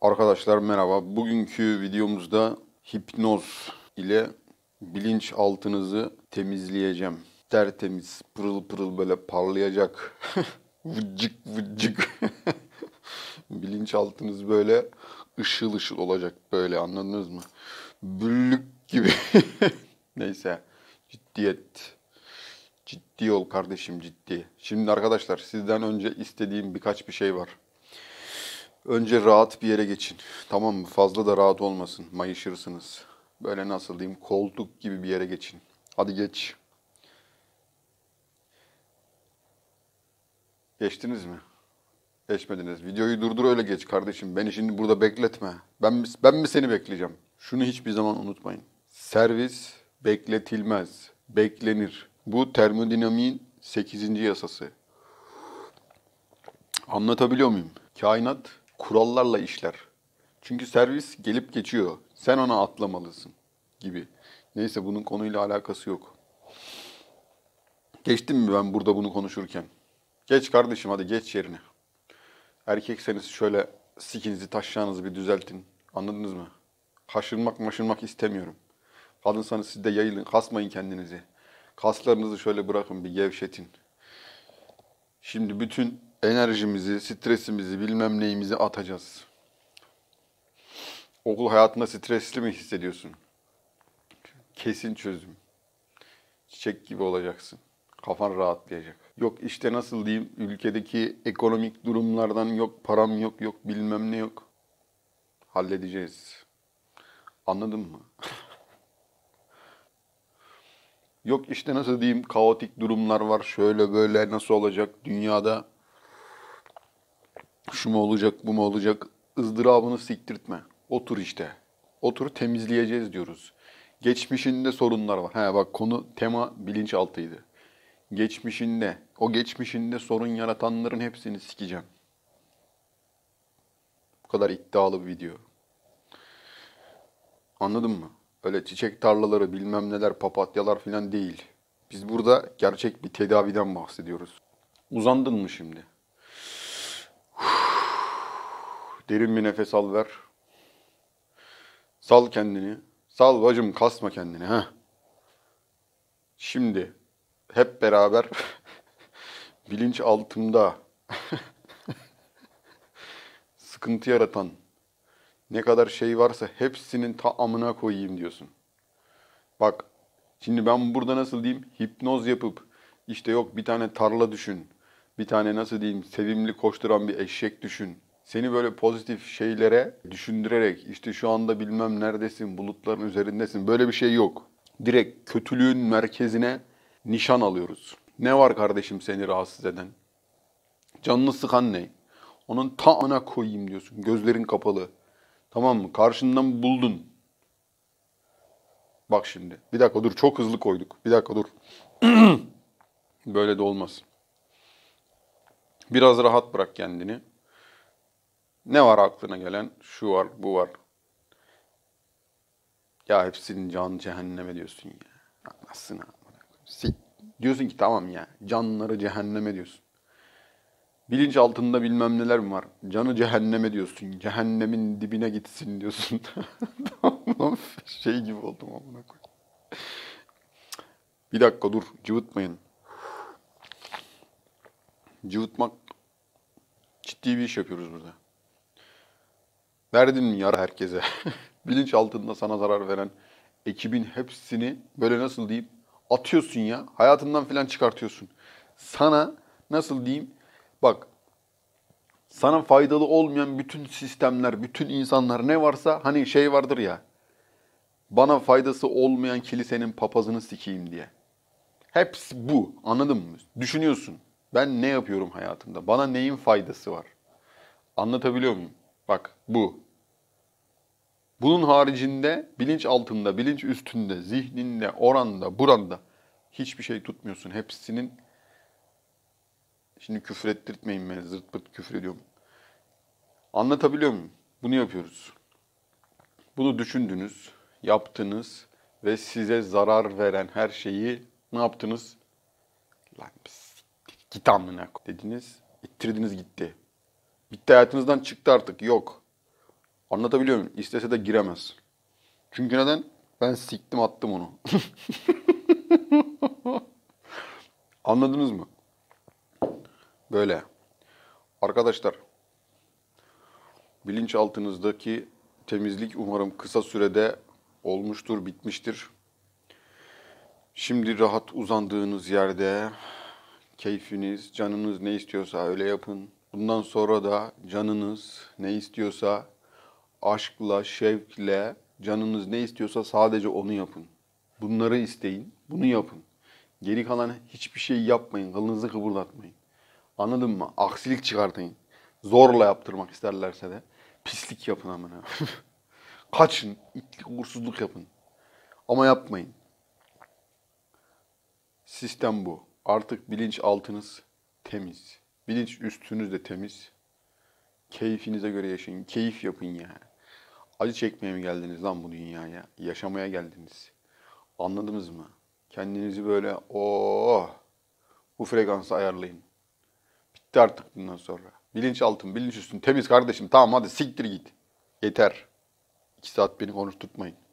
Arkadaşlar merhaba. Bugünkü videomuzda hipnoz ile bilinç altınızı temizleyeceğim. Tertemiz, pırıl pırıl böyle parlayacak. vıcık vıcık. bilinç altınız böyle ışıl ışıl olacak böyle anladınız mı? Büllük gibi. Neyse ciddiyet. Ciddi ol kardeşim ciddi. Şimdi arkadaşlar sizden önce istediğim birkaç bir şey var. Önce rahat bir yere geçin. Tamam mı? Fazla da rahat olmasın. Mayışırsınız. Böyle nasıl diyeyim? Koltuk gibi bir yere geçin. Hadi geç. Geçtiniz mi? Geçmediniz. Videoyu durdur öyle geç kardeşim. Beni şimdi burada bekletme. Ben, ben mi seni bekleyeceğim? Şunu hiçbir zaman unutmayın. Servis bekletilmez. Beklenir. Bu termodinamiğin 8. yasası. Anlatabiliyor muyum? Kainat kurallarla işler. Çünkü servis gelip geçiyor. Sen ona atlamalısın gibi. Neyse bunun konuyla alakası yok. Geçtim mi ben burada bunu konuşurken? Geç kardeşim hadi geç yerine. Erkekseniz şöyle sikinizi taşacağınızı bir düzeltin. Anladınız mı? Haşırmak maşırmak istemiyorum. Kadınsanız siz de yayılın, kasmayın kendinizi. Kaslarınızı şöyle bırakın bir gevşetin. Şimdi bütün enerjimizi, stresimizi, bilmem neyimizi atacağız. Okul hayatında stresli mi hissediyorsun? Kesin çözüm. Çiçek gibi olacaksın. Kafan rahatlayacak. Yok işte nasıl diyeyim ülkedeki ekonomik durumlardan yok param yok yok bilmem ne yok. Halledeceğiz. Anladın mı? Yok işte nasıl diyeyim kaotik durumlar var şöyle böyle nasıl olacak dünyada şu mu olacak, bu mu olacak ızdırabını siktirtme. Otur işte. Otur temizleyeceğiz diyoruz. Geçmişinde sorunlar var. He bak konu tema bilinçaltıydı. Geçmişinde, o geçmişinde sorun yaratanların hepsini sikeceğim. Bu kadar iddialı bir video. Anladın mı? Öyle çiçek tarlaları bilmem neler papatyalar filan değil. Biz burada gerçek bir tedaviden bahsediyoruz. Uzandın mı şimdi? Derin bir nefes al ver. Sal kendini. Sal bacım kasma kendini. ha. Şimdi hep beraber bilinç altımda sıkıntı yaratan ne kadar şey varsa hepsinin ta amına koyayım diyorsun. Bak şimdi ben burada nasıl diyeyim hipnoz yapıp işte yok bir tane tarla düşün. Bir tane nasıl diyeyim sevimli koşturan bir eşek düşün seni böyle pozitif şeylere düşündürerek işte şu anda bilmem neredesin, bulutların üzerindesin böyle bir şey yok. Direkt kötülüğün merkezine nişan alıyoruz. Ne var kardeşim seni rahatsız eden? Canını sıkan ne? Onun ta ana koyayım diyorsun. Gözlerin kapalı. Tamam mı? Karşından buldun. Bak şimdi. Bir dakika dur. Çok hızlı koyduk. Bir dakika dur. Böyle de olmaz. Biraz rahat bırak kendini. Ne var aklına gelen? Şu var, bu var. Ya hepsinin can cehenneme diyorsun ya. Anlatsın Diyorsun ki tamam ya. Canları cehenneme diyorsun. Bilinç altında bilmem neler mi var? Canı cehenneme diyorsun. Cehennemin dibine gitsin diyorsun. tamam şey gibi oldum amına koyayım. Bir dakika dur. Cıvıtmayın. Cıvıtmak ciddi bir iş yapıyoruz burada. Verdin mi yara herkese? Bilinç altında sana zarar veren ekibin hepsini böyle nasıl diyeyim atıyorsun ya. Hayatından filan çıkartıyorsun. Sana nasıl diyeyim bak sana faydalı olmayan bütün sistemler, bütün insanlar ne varsa hani şey vardır ya. Bana faydası olmayan kilisenin papazını sikeyim diye. Hepsi bu. Anladın mı? Düşünüyorsun. Ben ne yapıyorum hayatımda? Bana neyin faydası var? Anlatabiliyor muyum? Bak bu. Bunun haricinde bilinç altında, bilinç üstünde, zihninde, oranda, buranda hiçbir şey tutmuyorsun. Hepsinin şimdi küfür ettirtmeyin beni zırt pırt küfür ediyorum. Anlatabiliyor muyum? Bunu yapıyoruz. Bunu düşündünüz, yaptınız ve size zarar veren her şeyi ne yaptınız? Lan siktir git amına dediniz, ittirdiniz gitti. Bitti hayatınızdan çıktı artık yok. Anlatabiliyor muyum? İstese de giremez. Çünkü neden? Ben siktim attım onu. Anladınız mı? Böyle. Arkadaşlar, bilinçaltınızdaki temizlik umarım kısa sürede olmuştur, bitmiştir. Şimdi rahat uzandığınız yerde keyfiniz, canınız ne istiyorsa öyle yapın. Bundan sonra da canınız ne istiyorsa aşkla, şevkle, canınız ne istiyorsa sadece onu yapın. Bunları isteyin, bunu yapın. Geri kalan hiçbir şey yapmayın, kılınızı kıpırdatmayın. Anladın mı? Aksilik çıkartayım. Zorla yaptırmak isterlerse de pislik yapın hemen. Kaçın, itlik, uğursuzluk yapın. Ama yapmayın. Sistem bu. Artık bilinç altınız temiz. Bilinç üstünüz de temiz. Keyfinize göre yaşayın. Keyif yapın yani. Acı çekmeye mi geldiniz lan bu dünyaya? Yaşamaya geldiniz. Anladınız mı? Kendinizi böyle o bu frekansı ayarlayın. Bitti artık bundan sonra. Bilinç altın, bilinç üstün temiz kardeşim. Tamam hadi siktir git. Yeter. İki saat beni konuşturtmayın.